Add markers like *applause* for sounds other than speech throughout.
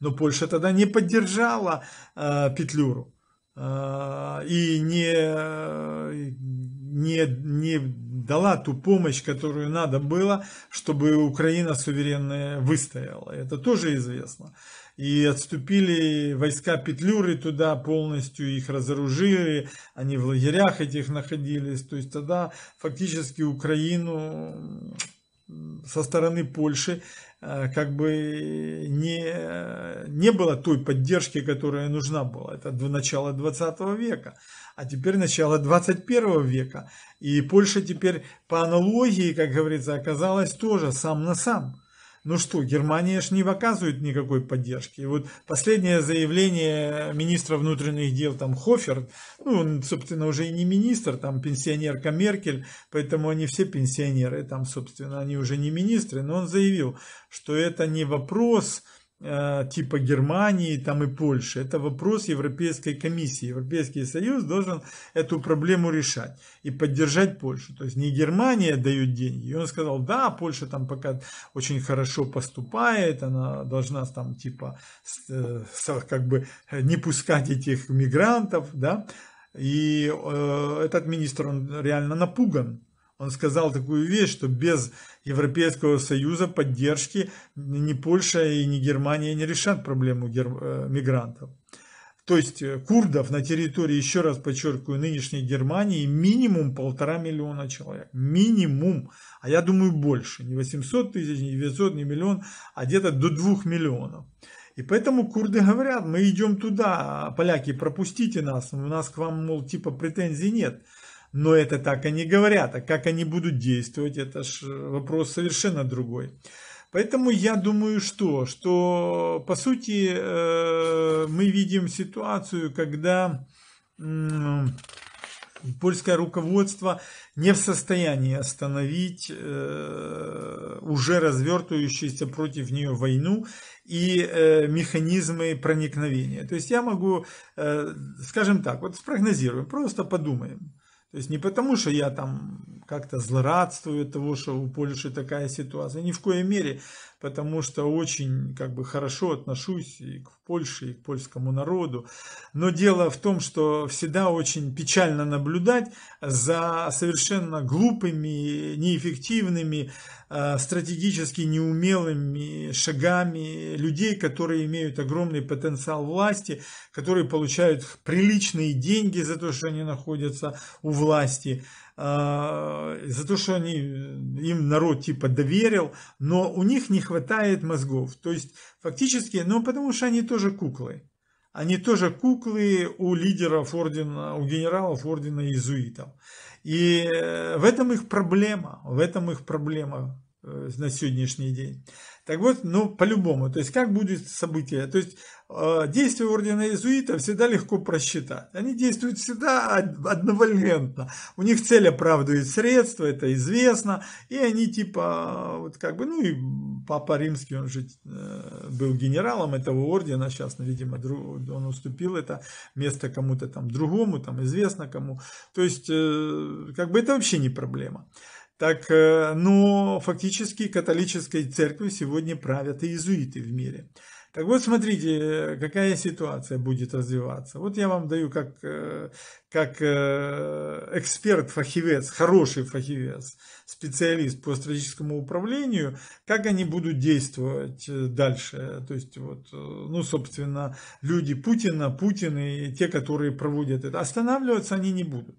Но Польша тогда не поддержала э, Петлюру э, и не, не, не дала ту помощь, которую надо было, чтобы Украина суверенная выстояла. Это тоже известно. И отступили войска Петлюры туда полностью, их разоружили, они в лагерях этих находились. То есть тогда фактически Украину со стороны Польши Э, как бы не, не было той поддержки, которая нужна была. Это до начала 20 века, а теперь начало 21 века. И Польша теперь по аналогии, как говорится, оказалась тоже сам на сам ну что, Германия ж не оказывает никакой поддержки. И вот последнее заявление министра внутренних дел там Хофер, ну он, собственно, уже и не министр, там пенсионерка Меркель, поэтому они все пенсионеры, там, собственно, они уже не министры, но он заявил, что это не вопрос, Э, типа Германии там и Польши. Это вопрос Европейской комиссии. Европейский Союз должен эту проблему решать и поддержать Польшу. То есть не Германия дает деньги. И он сказал, да, Польша там пока очень хорошо поступает, она должна там типа э, как бы не пускать этих мигрантов, да. И э, этот министр, он реально напуган он сказал такую вещь, что без Европейского Союза поддержки ни Польша и ни Германия не решат проблему э, мигрантов. То есть э, курдов на территории, еще раз подчеркиваю, нынешней Германии минимум полтора миллиона человек. Минимум. А я думаю больше. Не 800 тысяч, не 900, не миллион, а где-то до двух миллионов. И поэтому курды говорят, мы идем туда, а поляки, пропустите нас, у нас к вам, мол, типа претензий нет. Но это так они говорят, а как они будут действовать, это ж э, вопрос совершенно другой. Поэтому я думаю, что, что по сути э, мы видим ситуацию, когда польское руководство не в состоянии остановить э, уже развертывающуюся против нее войну и механизмы проникновения. То есть я могу, скажем так, вот спрогнозируем, просто подумаем. То есть не потому, что я там как-то злорадствую того, что у Польши такая ситуация, ни в коей мере, потому что очень как бы хорошо отношусь и к Польше, и к польскому народу. Но дело в том, что всегда очень печально наблюдать за совершенно глупыми, неэффективными, э, стратегически неумелыми шагами людей, которые имеют огромный потенциал власти, которые получают приличные деньги за то, что они находятся у власти, э, за то, что они, им народ типа доверил, но у них не хватает мозгов. То есть фактически, ну потому что они тоже куклы. Они тоже куклы у лидеров ордена, у генералов ордена иезуитов. И э, в этом их проблема, в этом их проблема. Э, на сегодняшний день. Так вот, ну, по-любому, то есть, как будет событие. То есть, э, действия ордена иезуитов всегда легко просчитать. Они действуют всегда одновалентно. У них цель оправдывает средства, это известно. И они типа, вот как бы, ну и Папа Римский, он же э, был генералом этого ордена, сейчас, ну, видимо, он уступил это место кому-то там другому, там известно кому. То есть, как бы это вообще не проблема. Так, э, но фактически католической церковью сегодня правят иезуиты в мире. Так вот, смотрите, какая ситуация будет развиваться. Вот я вам даю как, э, как э, эксперт, фахивец, хороший фахивец, специалист по стратегическому управлению, как они будут действовать дальше. То есть, вот, ну, собственно, люди Путина, Путины, те, которые проводят это, останавливаться они не будут.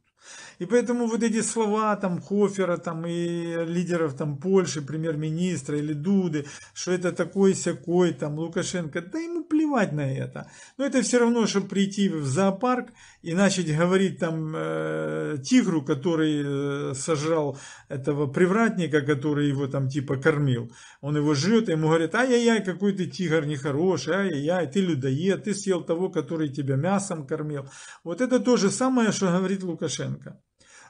И поэтому вот эти слова там Хофера там, и лидеров там Польши, премьер-министра или Дуды, что это такой-сякой, там Лукашенко, да ему плевать на это. Но это все равно, чтобы прийти в зоопарк и начать говорить там э, тигру, который э, сожрал этого привратника, который его там типа кормил. Он его жрет, и ему говорит, ай-яй-яй, какой ты тигр нехороший, ай-яй-яй, ты людоед, ты съел того, который тебя мясом кормил. Вот это то же самое, что говорит Лукашенко. Лукашенко.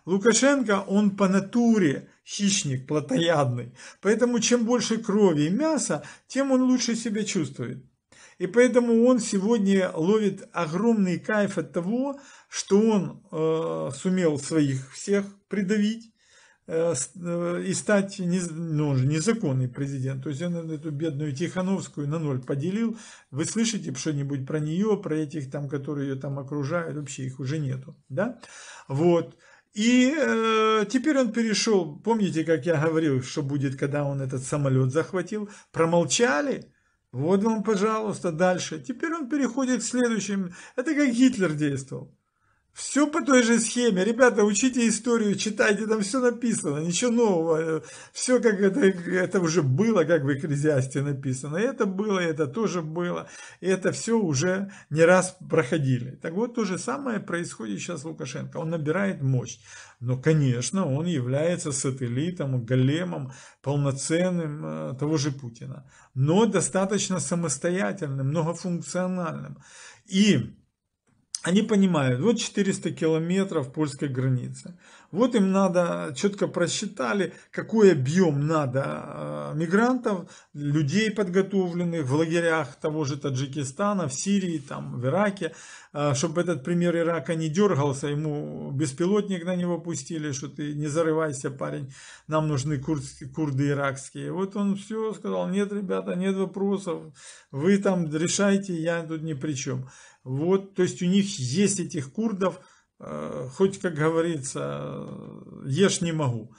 Лукашенко, он по натуре хищник плотоядный, поэтому чем больше крови и мяса, тем он лучше себя чувствует. И поэтому он сегодня ловит огромный кайф от того, что он э, сумел своих всех придавить, Э, э, и стать не, ну, он же незаконный президент. То есть он эту бедную Тихановскую на ноль поделил. Вы слышите что-нибудь про нее, про этих там, которые ее там окружают? Вообще их уже нету. Да? Вот. И э, теперь он перешел, помните, как я говорил, что будет, когда он этот самолет захватил? Промолчали? Вот вам, пожалуйста, дальше. Теперь он переходит к следующим. Это как Гитлер действовал. Все по той же схеме. Ребята, учите историю, читайте, там все написано, ничего нового. Все как это, это уже было, как в Экклезиасте написано. Это было, это тоже было. И это все уже не раз проходили. Так вот, то же самое происходит сейчас Лукашенко. Он набирает мощь. Но, конечно, он является сателлитом, големом, полноценным э, того же Путина. Но достаточно самостоятельным, многофункциональным. И они понимают, вот 400 километров польской границы. Вот им надо, четко просчитали, какой объем надо э, мигрантов, людей подготовленных в лагерях того же Таджикистана, в Сирии, там, в Ираке, э, чтобы этот пример Ирака не дергался, ему беспилотник на него пустили, что ты не зарывайся, парень, нам нужны курды, иракские. Вот он все сказал, нет, ребята, нет вопросов, вы там решайте, я тут ни при чем. Вот, то есть у них есть этих курдов, э, хоть, как говорится, ешь не могу.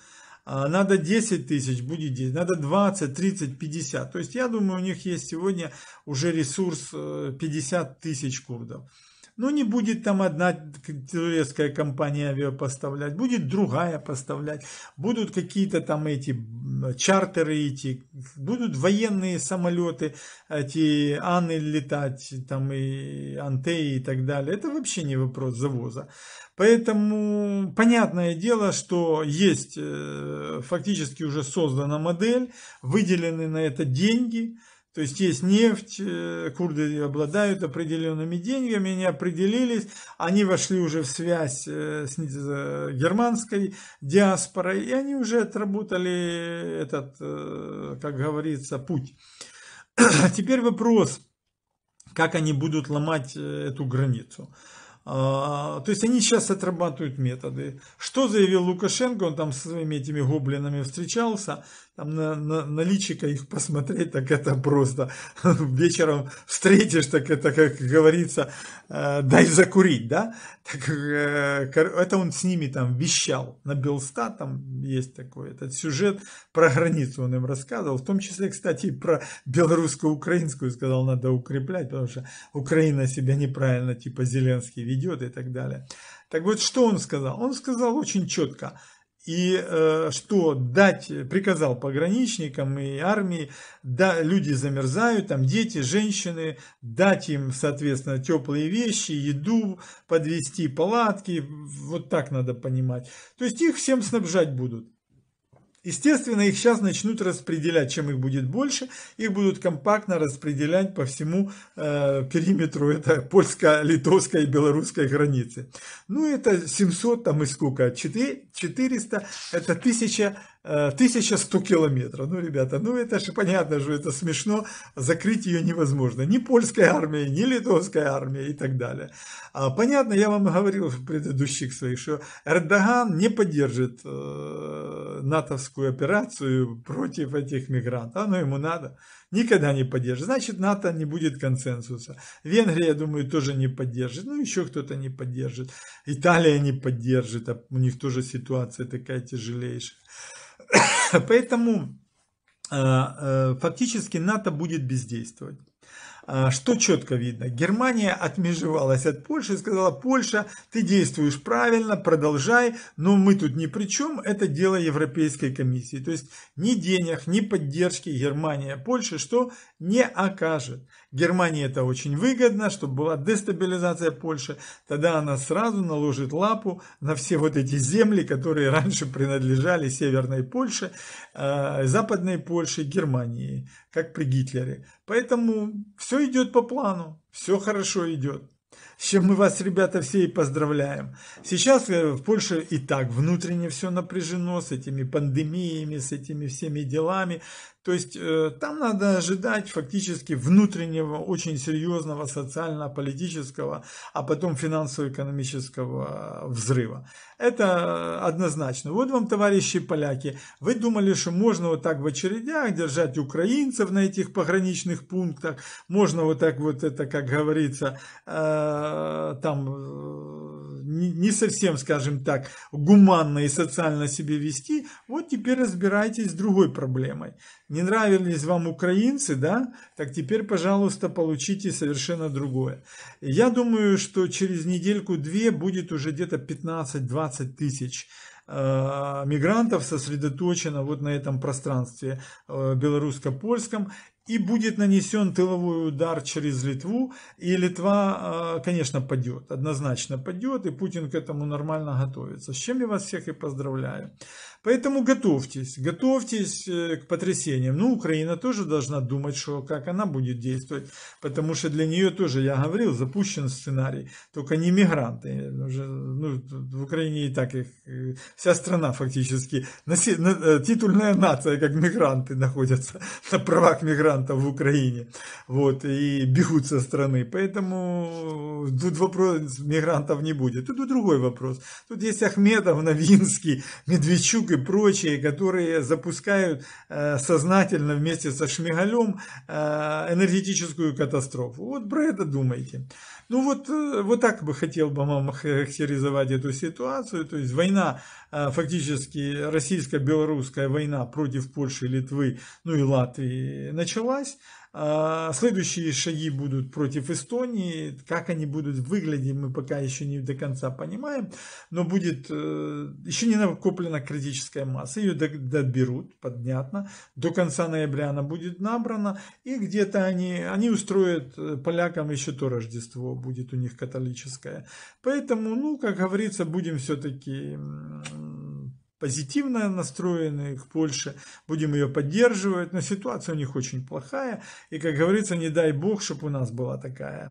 А надо 10 тысяч, будет 10, надо 20, 30, 50. То есть я думаю, у них есть сегодня уже ресурс 50 э, тысяч курдов. Ну не будет там одна турецкая компания авиапоставлять, будет другая поставлять, будут какие-то там эти чартеры идти, будут военные самолеты, эти Анны летать, там и Антеи и так далее. Это вообще не вопрос завоза. Поэтому понятное дело, что есть э, фактически уже создана модель, выделены на это деньги – то есть есть нефть, э, курды обладают определенными деньгами, они определились, они вошли уже в связь э, с германской диаспорой, и они уже отработали этот, э, как говорится, путь. *clears throat* Теперь вопрос, как они будут ломать эту границу. А, то есть они сейчас отрабатывают методы. Что заявил Лукашенко, он там со своими этими гоблинами встречался, там на, на, на личико их посмотреть, так это просто. *laughs* Вечером встретишь, так это, как говорится, э, дай закурить, да? Так, э, это он с ними там вещал. На Белста там есть такой этот сюжет, про границу он им рассказывал. В том числе, кстати, про белорусско-украинскую сказал, надо укреплять, потому что Украина себя неправильно, типа Зеленский ведет и так далее. Так вот, что он сказал? Он сказал очень четко, и э, что дать, приказал пограничникам и армии, да, люди замерзают, там дети, женщины, дать им, соответственно, теплые вещи, еду, подвести палатки, вот так надо понимать. То есть их всем снабжать будут. Естественно, их сейчас начнут распределять. Чем их будет больше, их будут компактно распределять по всему э, периметру. Это польско-литовской и белорусской границы. Ну, это 700, там и сколько? 400, это 1000 1100 э, километров. Ну, ребята, ну это же понятно, что это смешно, закрыть ее невозможно. Ни польская армия, ни литовская армия и так далее. А, понятно, я вам говорил в предыдущих своих, что Эрдоган не поддержит э, натовскую операцию против этих мигрантов. Оно ему надо. Никогда не поддержит. Значит, НАТО не будет консенсуса. Венгрия, я думаю, тоже не поддержит. Ну, еще кто-то не поддержит. Италия не поддержит. А у них тоже ситуация такая тяжелейшая. *coughs* Поэтому а, а, фактически НАТО будет бездействовать. А, что четко видно? Германия отмежевалась от Польши и сказала, Польша, ты действуешь правильно, продолжай, но мы тут ни при чем, это дело Европейской комиссии. То есть ни денег, ни поддержки Германия Польше, что не окажет. Германии это очень выгодно, чтобы была дестабилизация Польши, тогда она сразу наложит лапу на все вот эти земли, которые *laughs* раньше принадлежали Северной Польше, а, Западной Польше, Германии, как при Гитлере. Поэтому все идет по плану, все хорошо идет. С чем мы вас, ребята, все и поздравляем. Сейчас э, в Польше и так внутренне все напряжено с этими пандемиями, с этими всеми делами. То есть э, там надо ожидать фактически внутреннего, очень серьезного социально-политического, а потом финансово-экономического э, взрыва. Это э, однозначно. Вот вам, товарищи поляки, вы думали, что можно вот так в очередях держать украинцев на этих пограничных пунктах, можно вот так вот это, как говорится, там не совсем, скажем так, гуманно и социально себе вести, вот теперь разбирайтесь с другой проблемой. Не нравились вам украинцы, да? Так теперь, пожалуйста, получите совершенно другое. Я думаю, что через недельку-две будет уже где-то 15-20 тысяч э, мигрантов сосредоточено вот на этом пространстве э, белорусско-польском и будет нанесен тыловой удар через Литву, и Литва, э, конечно, падет, однозначно падет, и Путин к этому нормально готовится. С чем я вас всех и поздравляю. Поэтому готовьтесь, готовьтесь э, к потрясениям. Ну, Украина тоже должна думать, что как она будет действовать, потому что для нее тоже, я говорил, запущен сценарий, только не мигранты. Уже, ну, в Украине и так их, э, вся страна фактически, наси, на, э, титульная нация, как мигранты находятся *laughs* на правах мигрантов в Украине, вот, и бегут со страны. Поэтому тут вопрос мигрантов не будет. Тут другой вопрос. Тут есть Ахмедов, Новинский, Медведчук, Кучук и прочие, которые запускают э, сознательно вместе со Шмигалем э, энергетическую катастрофу. Вот про это думайте. Ну вот, э, вот так бы хотел бы вам характеризовать эту ситуацию. То есть война, фактически российско-белорусская война против Польши, Литвы, ну и Латвии началась. А, следующие шаги будут против Эстонии. Как они будут выглядеть, мы пока еще не до конца понимаем. Но будет э, еще не накоплена критическая масса. Ее доберут, поднятно До конца ноября она будет набрана. И где-то они, они устроят э, полякам еще то Рождество будет у них католическое. Поэтому, ну, как говорится, будем все-таки позитивно настроены к Польше, будем ее поддерживать, но ситуация у них очень плохая, и, как говорится, не дай бог, чтобы у нас была такая.